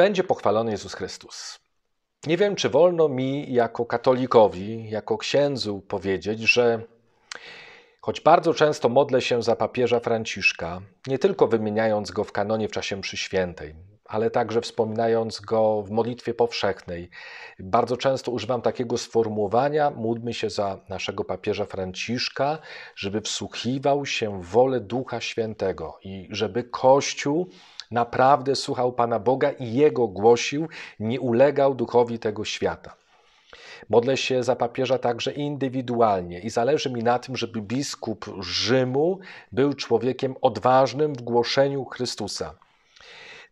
będzie pochwalony Jezus Chrystus. Nie wiem, czy wolno mi jako katolikowi, jako księdzu powiedzieć, że choć bardzo często modlę się za papieża Franciszka, nie tylko wymieniając go w kanonie w czasie mszy świętej, ale także wspominając go w modlitwie powszechnej. Bardzo często używam takiego sformułowania: módlmy się za naszego papieża Franciszka, żeby wsłuchiwał się w wolę Ducha Świętego i żeby Kościół naprawdę słuchał Pana Boga i Jego głosił, nie ulegał duchowi tego świata. Modlę się za papieża także indywidualnie i zależy mi na tym, żeby biskup Rzymu był człowiekiem odważnym w głoszeniu Chrystusa.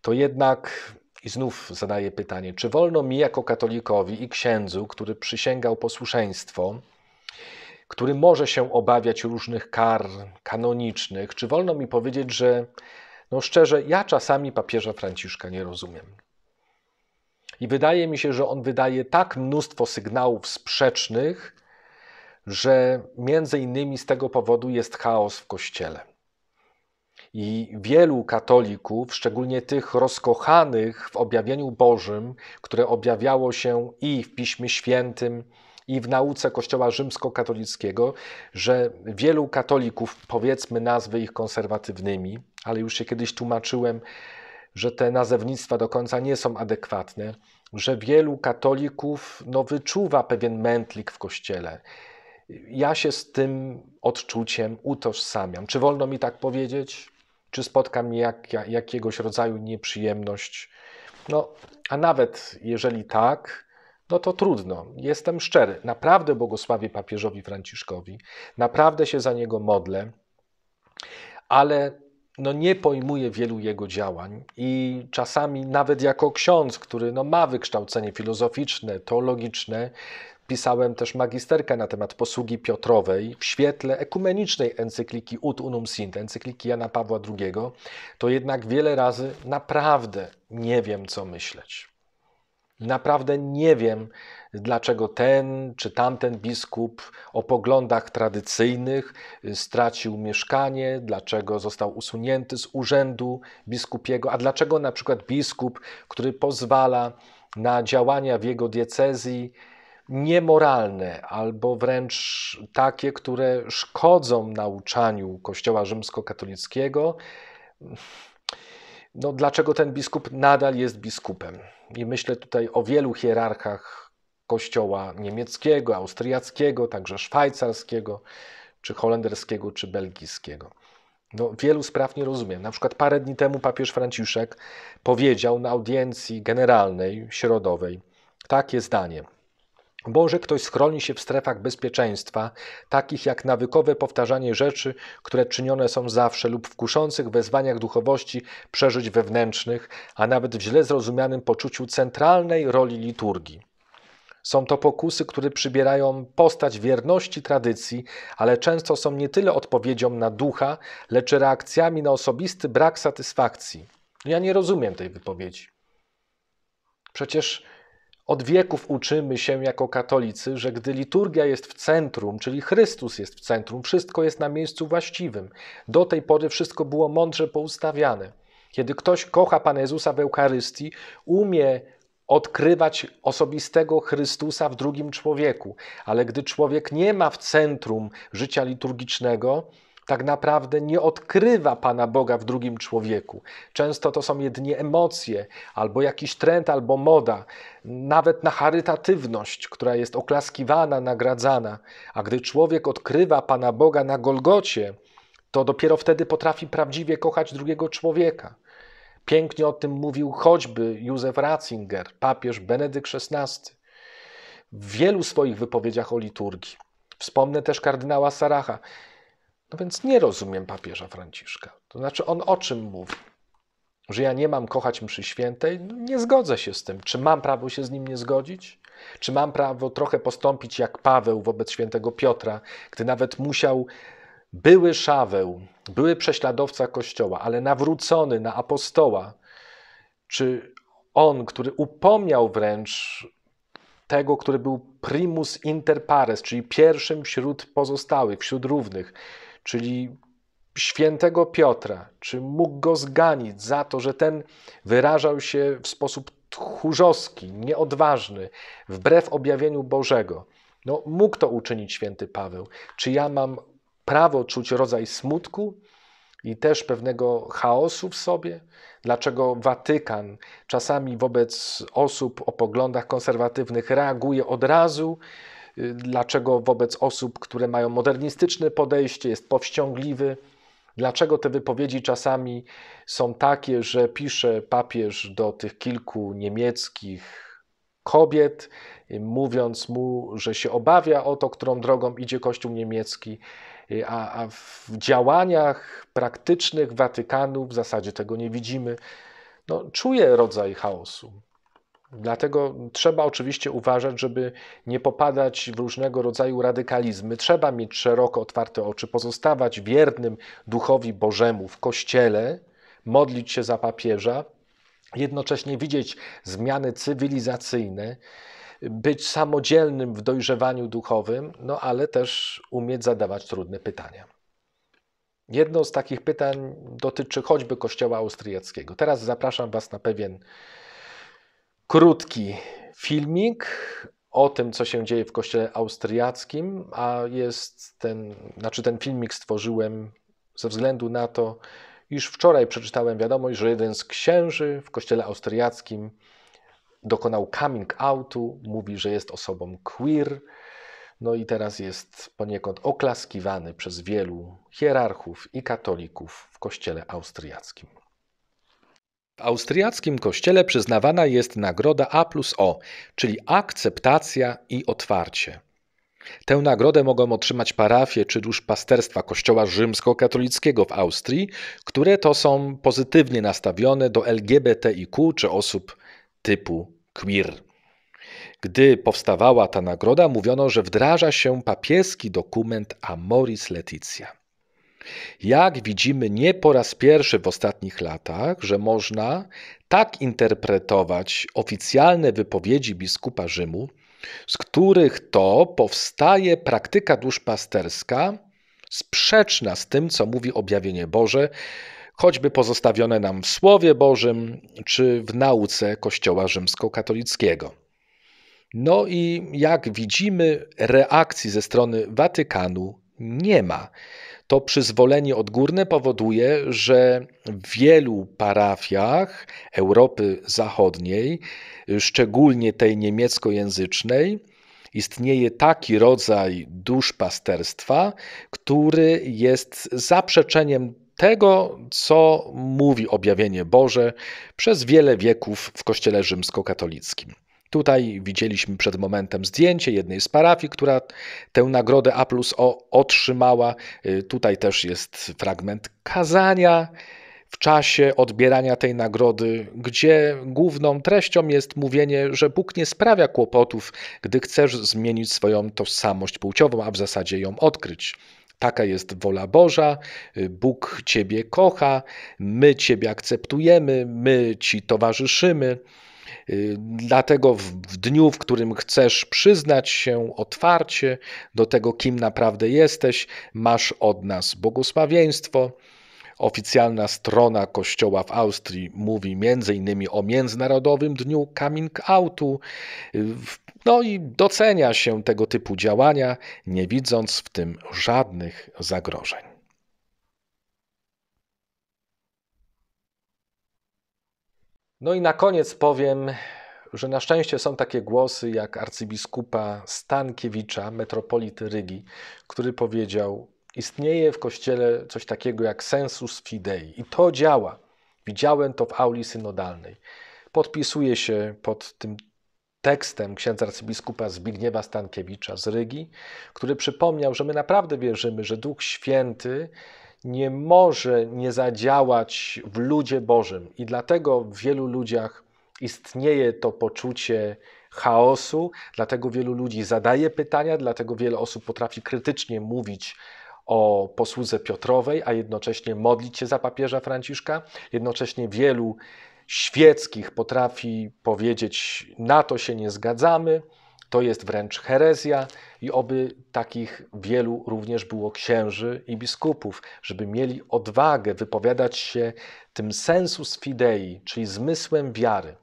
To jednak i znów zadaję pytanie, czy wolno mi jako katolikowi i księdzu, który przysięgał posłuszeństwo, który może się obawiać różnych kar kanonicznych, czy wolno mi powiedzieć, że no szczerze, ja czasami papieża Franciszka nie rozumiem. I wydaje mi się, że on wydaje tak mnóstwo sygnałów sprzecznych, że między innymi z tego powodu jest chaos w kościele. I wielu katolików, szczególnie tych rozkochanych w objawieniu Bożym, które objawiało się i w Piśmie Świętym, i w nauce Kościoła rzymskokatolickiego, że wielu katolików, powiedzmy nazwy ich konserwatywnymi, ale już się kiedyś tłumaczyłem, że te nazewnictwa do końca nie są adekwatne, że wielu katolików no, wyczuwa pewien mętlik w kościele. Ja się z tym odczuciem utożsamiam. Czy wolno mi tak powiedzieć? Czy spotka mnie jak, jak, jakiegoś rodzaju nieprzyjemność? No, a nawet jeżeli tak, no to trudno. Jestem szczery. Naprawdę błogosławię papieżowi Franciszkowi, naprawdę się za niego modlę, ale no nie pojmuję wielu jego działań i czasami nawet jako ksiądz, który no ma wykształcenie filozoficzne, teologiczne, pisałem też magisterkę na temat posługi Piotrowej w świetle ekumenicznej encykliki Ut Unum Sint, encykliki Jana Pawła II, to jednak wiele razy naprawdę nie wiem, co myśleć. Naprawdę nie wiem, dlaczego ten czy tamten biskup o poglądach tradycyjnych y, stracił mieszkanie, dlaczego został usunięty z urzędu biskupiego, a dlaczego na przykład biskup, który pozwala na działania w jego diecezji niemoralne albo wręcz takie, które szkodzą nauczaniu Kościoła rzymskokatolickiego, no, dlaczego ten biskup nadal jest biskupem. I myślę tutaj o wielu hierarchach kościoła niemieckiego, austriackiego, także szwajcarskiego, czy holenderskiego, czy belgijskiego. No, wielu spraw nie rozumiem. Na przykład parę dni temu papież Franciszek powiedział na audiencji generalnej, środowej, takie zdanie – Boże, ktoś schroni się w strefach bezpieczeństwa, takich jak nawykowe powtarzanie rzeczy, które czynione są zawsze, lub w kuszących wezwaniach duchowości przeżyć wewnętrznych, a nawet w źle zrozumianym poczuciu centralnej roli liturgii. Są to pokusy, które przybierają postać wierności tradycji, ale często są nie tyle odpowiedzią na ducha, lecz reakcjami na osobisty brak satysfakcji. Ja nie rozumiem tej wypowiedzi. Przecież od wieków uczymy się jako katolicy, że gdy liturgia jest w centrum, czyli Chrystus jest w centrum, wszystko jest na miejscu właściwym. Do tej pory wszystko było mądrze poustawiane. Kiedy ktoś kocha Pana Jezusa w Eucharystii, umie odkrywać osobistego Chrystusa w drugim człowieku, ale gdy człowiek nie ma w centrum życia liturgicznego, tak naprawdę nie odkrywa Pana Boga w drugim człowieku. Często to są jedynie emocje, albo jakiś trend, albo moda, nawet na charytatywność, która jest oklaskiwana, nagradzana. A gdy człowiek odkrywa Pana Boga na Golgocie, to dopiero wtedy potrafi prawdziwie kochać drugiego człowieka. Pięknie o tym mówił choćby Józef Ratzinger, papież Benedykt XVI, w wielu swoich wypowiedziach o liturgii. Wspomnę też kardynała Saracha. No więc nie rozumiem papieża Franciszka. To znaczy, on o czym mówi? Że ja nie mam kochać mszy świętej? No nie zgodzę się z tym. Czy mam prawo się z nim nie zgodzić? Czy mam prawo trochę postąpić jak Paweł wobec świętego Piotra, gdy nawet musiał były Szaweł, były prześladowca Kościoła, ale nawrócony na apostoła, czy on, który upomniał wręcz tego, który był primus inter pares, czyli pierwszym wśród pozostałych, wśród równych, czyli świętego Piotra, czy mógł go zganić za to, że ten wyrażał się w sposób tchórzowski, nieodważny, wbrew objawieniu Bożego. No, mógł to uczynić święty Paweł. Czy ja mam prawo czuć rodzaj smutku i też pewnego chaosu w sobie? Dlaczego Watykan czasami wobec osób o poglądach konserwatywnych reaguje od razu? Y, dlaczego wobec osób, które mają modernistyczne podejście, jest powściągliwy? Dlaczego te wypowiedzi czasami są takie, że pisze papież do tych kilku niemieckich kobiet, y, mówiąc mu, że się obawia o to, którą drogą idzie Kościół niemiecki, y, a, a w działaniach praktycznych Watykanu w zasadzie tego nie widzimy. No, czuję rodzaj chaosu. Dlatego trzeba oczywiście uważać, żeby nie popadać w różnego rodzaju radykalizmy. Trzeba mieć szeroko otwarte oczy, pozostawać wiernym duchowi Bożemu w kościele, modlić się za papieża, jednocześnie widzieć zmiany cywilizacyjne, być samodzielnym w dojrzewaniu duchowym, no ale też umieć zadawać trudne pytania. Jedno z takich pytań dotyczy choćby kościoła austriackiego. Teraz zapraszam Was na pewien krótki filmik o tym, co się dzieje w kościele austriackim, a jest ten, znaczy ten filmik stworzyłem ze względu na to, iż wczoraj przeczytałem wiadomość, że jeden z księży w kościele austriackim dokonał coming outu, mówi, że jest osobą queer, no i teraz jest poniekąd oklaskiwany przez wielu hierarchów i katolików w kościele austriackim. W austriackim kościele przyznawana jest nagroda A plus O, czyli akceptacja i otwarcie. Tę nagrodę mogą otrzymać parafie czy duszpasterstwa Kościoła rzymskokatolickiego w Austrii, które to są pozytywnie nastawione do LGBTIQ czy osób typu queer. Gdy powstawała ta nagroda, mówiono, że wdraża się papieski dokument Amoris Laetitia. Jak widzimy nie po raz pierwszy w ostatnich latach, że można tak interpretować oficjalne wypowiedzi biskupa Rzymu, z których to powstaje praktyka duszpasterska sprzeczna z tym, co mówi objawienie Boże, choćby pozostawione nam w Słowie Bożym czy w nauce Kościoła Rzymskokatolickiego. No i jak widzimy, reakcji ze strony Watykanu nie ma. To przyzwolenie odgórne powoduje, że w wielu parafiach Europy Zachodniej, szczególnie tej niemieckojęzycznej, istnieje taki rodzaj duszpasterstwa, który jest zaprzeczeniem tego, co mówi objawienie Boże przez wiele wieków w Kościele rzymskokatolickim. Tutaj widzieliśmy przed momentem zdjęcie jednej z parafii, która tę nagrodę A plus O otrzymała. Y, tutaj też jest fragment kazania w czasie odbierania tej nagrody, gdzie główną treścią jest mówienie, że Bóg nie sprawia kłopotów, gdy chcesz zmienić swoją tożsamość płciową, a w zasadzie ją odkryć. Taka jest wola Boża, y, Bóg Ciebie kocha, my Ciebie akceptujemy, my Ci towarzyszymy. Dlatego w dniu, w którym chcesz przyznać się otwarcie do tego, kim naprawdę jesteś, masz od nas błogosławieństwo. Oficjalna strona kościoła w Austrii mówi m.in. o Międzynarodowym Dniu Coming Outu. No i docenia się tego typu działania, nie widząc w tym żadnych zagrożeń. No i na koniec powiem, że na szczęście są takie głosy jak arcybiskupa Stankiewicza, metropolity Rygi, który powiedział: Istnieje w kościele coś takiego jak sensus fidei, i to działa. Widziałem to w auli synodalnej. Podpisuję się pod tym tekstem księdza arcybiskupa Zbigniewa Stankiewicza z Rygi, który przypomniał, że my naprawdę wierzymy, że Duch Święty nie może nie zadziałać w ludzie Bożym. I dlatego w wielu ludziach istnieje to poczucie chaosu, dlatego wielu ludzi zadaje pytania, dlatego wiele osób potrafi krytycznie mówić o posłudze Piotrowej, a jednocześnie modlić się za papieża Franciszka. Jednocześnie wielu świeckich potrafi powiedzieć: Na to się nie zgadzamy. To jest wręcz herezja i oby takich wielu również było księży i biskupów, żeby mieli odwagę wypowiadać się tym sensus fidei, czyli zmysłem wiary.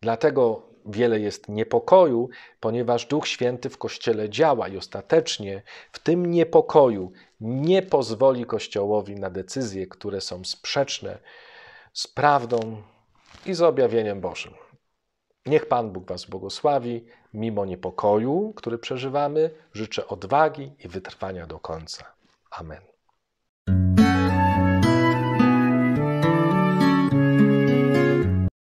Dlatego wiele jest niepokoju, ponieważ Duch Święty w Kościele działa i ostatecznie w tym niepokoju nie pozwoli Kościołowi na decyzje, które są sprzeczne z prawdą i z objawieniem Bożym. Niech Pan Bóg Was błogosławi mimo niepokoju, który przeżywamy, życzę odwagi i wytrwania do końca. Amen.